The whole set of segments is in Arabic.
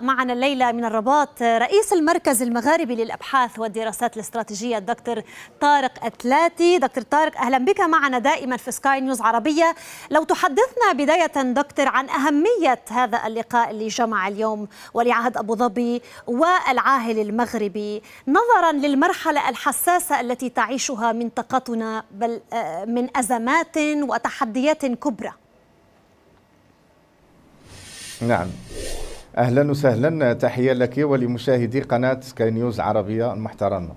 معنا الليلة من الرباط رئيس المركز المغاربي للأبحاث والدراسات الاستراتيجية الدكتور طارق أتلاتي دكتور طارق أهلا بك معنا دائما في سكاي نيوز عربية لو تحدثنا بداية دكتور عن أهمية هذا اللقاء اللي جمع اليوم ولي عهد أبو ظبي والعاهل المغربي نظرا للمرحلة الحساسة التي تعيشها منطقتنا بل آه، من أزمات وتحديات كبرى نعم اهلا وسهلا تحيه لك ولمشاهدي قناه سكاي نيوز عربيه المحترمه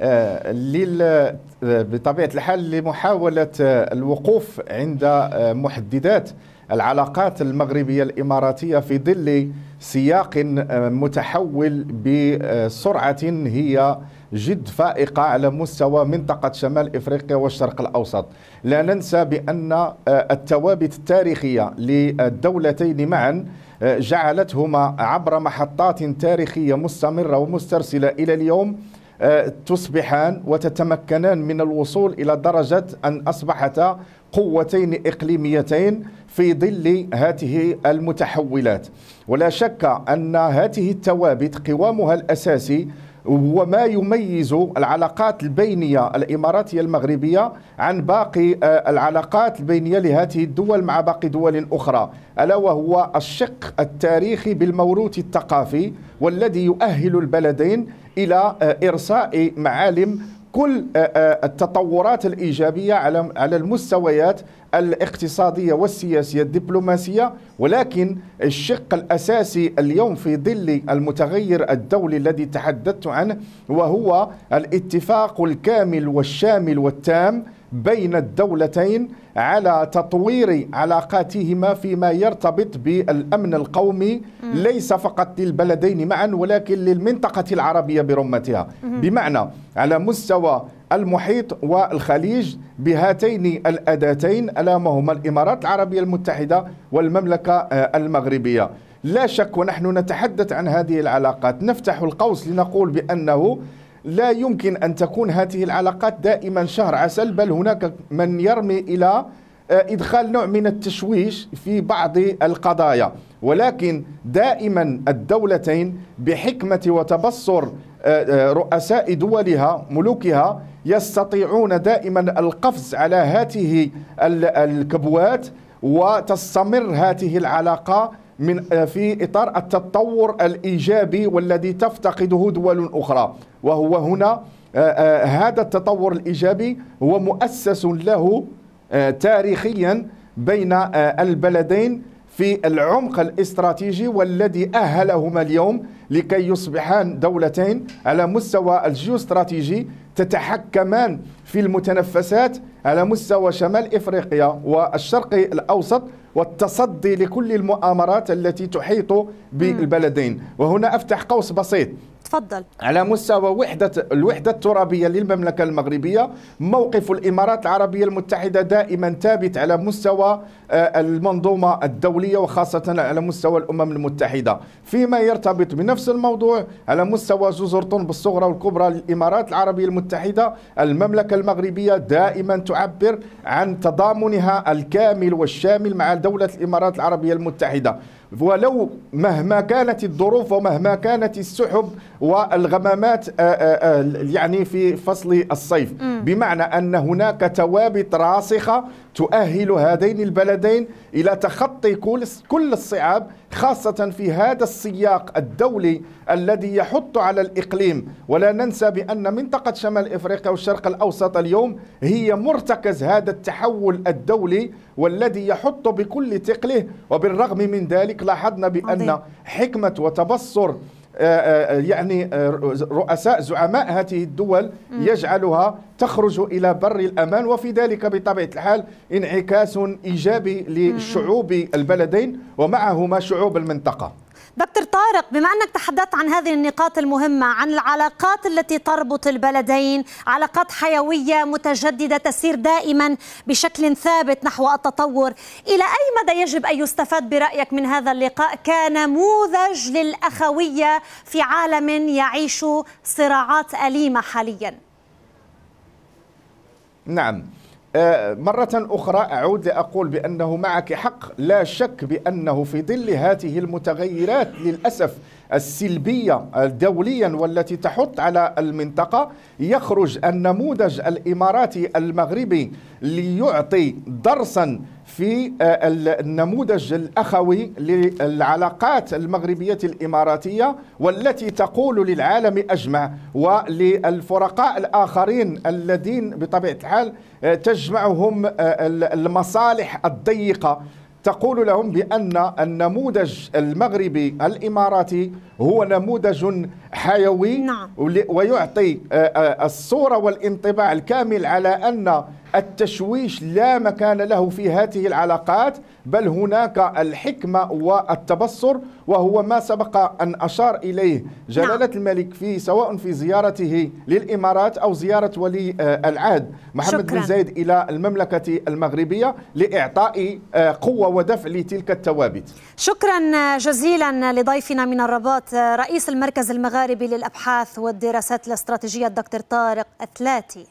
آه، بطبيعه الحال لمحاوله آه، الوقوف عند آه، محددات العلاقات المغربيه الاماراتيه في ظل سياق متحول بسرعه هي جد فائقة على مستوى منطقة شمال إفريقيا والشرق الأوسط لا ننسى بأن الثوابت التاريخية للدولتين معا جعلتهما عبر محطات تاريخية مستمرة ومسترسلة إلى اليوم آه، تصبحان وتتمكنان من الوصول إلى درجة أن أصبحتا قوتين إقليميتين في ظل هذه المتحولات ولا شك أن هذه الثوابت قوامها الأساسي وما يميز العلاقات البينية الإماراتية المغربية عن باقي آه، العلاقات البينية لهذه الدول مع باقي دول أخرى ألا وهو الشق التاريخي بالموروث الثقافي والذي يؤهل البلدين إلى آه، إرساء معالم كل آه، آه، التطورات الايجابيه على على المستويات الاقتصاديه والسياسيه الدبلوماسيه ولكن الشق الاساسي اليوم في ظل المتغير الدولي الذي تحدثت عنه وهو الاتفاق الكامل والشامل والتام بين الدولتين على تطوير علاقاتهما فيما يرتبط بالامن القومي ليس فقط للبلدين معا ولكن للمنطقه العربيه برمتها بمعنى على مستوى المحيط والخليج بهاتين الاداتين الا الامارات العربيه المتحده والمملكه آه، المغربيه لا شك ونحن نتحدث عن هذه العلاقات نفتح القوس لنقول بانه لا يمكن أن تكون هذه العلاقات دائما شهر عسل بل هناك من يرمي إلى آه، إدخال نوع من التشويش في بعض القضايا ولكن دائما الدولتين بحكمة وتبصر آه، آه، رؤساء دولها ملوكها يستطيعون دائما القفز على هذه الكبوات وتستمر هذه العلاقة من في إطار التطور الإيجابي والذي تفتقده دول أخرى وهو هنا آه، آه، هذا التطور الإيجابي هو مؤسس له آه، تاريخيا بين البلدين في العمق الاستراتيجي والذي أهلهما اليوم لكي يصبحان دولتين على مستوى الجيوستراتيجي تتحكمان في المتنفسات على مستوى شمال إفريقيا والشرق الأوسط والتصدي لكل المؤامرات التي تحيط بالبلدين وهنا أفتح قوس بسيط تفضل على مستوى وحدة الوحدة الترابية للمملكة المغربية موقف الإمارات العربية المتحدة دائما ثابت على مستوى آه، المنظومة الدولية وخاصة على مستوى الأمم المتحدة فيما يرتبط بنفس الموضوع على مستوى جزر طنب الصغرى والكبرى للإمارات العربية المتحدة المملكة المغربية دائما تعبر عن تضامنها الكامل والشامل مع دولة الإمارات العربية المتحدة ولو مهما كانت الظروف ومهما كانت السحب والغمامات آه، آه، آه، يعني في فصل الصيف بمعنى أن هناك توابط راسخة تؤهل هذين البلدين إلى تخطي كل الصعاب خاصة في هذا السياق الدولي الذي يحط على الإقليم ولا ننسى بأن منطقة شمال إفريقيا والشرق الأوسط اليوم هي مرتكز هذا التحول الدولي والذي يحط بكل ثقله وبالرغم من ذلك لاحظنا بأن حكمة وتبصر آه، آه، آه، يعني رؤساء زعماء هذه الدول يجعلها تخرج إلى بر الأمان وفي ذلك بطبيعة الحال انعكاس إيجابي لشعوب البلدين ومعهما شعوب المنطقة دكتور طارق بما أنك تحدثت عن هذه النقاط المهمة عن العلاقات التي تربط البلدين علاقات حيوية متجددة تسير دائما بشكل ثابت نحو التطور إلى أي مدى يجب أن يستفاد برأيك من هذا اللقاء كنموذج للأخوية في عالم يعيش صراعات أليمة حاليا نعم آه، مرة أخرى أعود لأقول بأنه معك حق لا شك بأنه في ظل هذه المتغيرات للأسف السلبية دوليا والتي تحط على المنطقة يخرج النموذج الإماراتي المغربي ليعطي درسا في آه، النموذج الأخوي للعلاقات المغربية الإماراتية والتي تقول للعالم أجمع وللفرقاء الآخرين الذين بطبيعة الحال آه، تجمعهم آه، المصالح الضيقة تقول لهم بأن النموذج المغربي الإماراتي هو نموذج حيوي نعم. ويعطي آه، آه، الصورة والانطباع الكامل على أن التشويش لا مكان له في هذه العلاقات بل هناك الحكمة والتبصر وهو ما سبق أن أشار إليه جلالة نعم. الملك في سواء في زيارته للإمارات أو زيارة ولي آه، العهد محمد شكرا. بن زايد إلى المملكة المغربية لإعطاء قوة ودفع لتلك التوابت شكرا جزيلا لضيفنا من الرباط رئيس المركز المغاربي للأبحاث والدراسات الاستراتيجية الدكتور طارق أثلاتي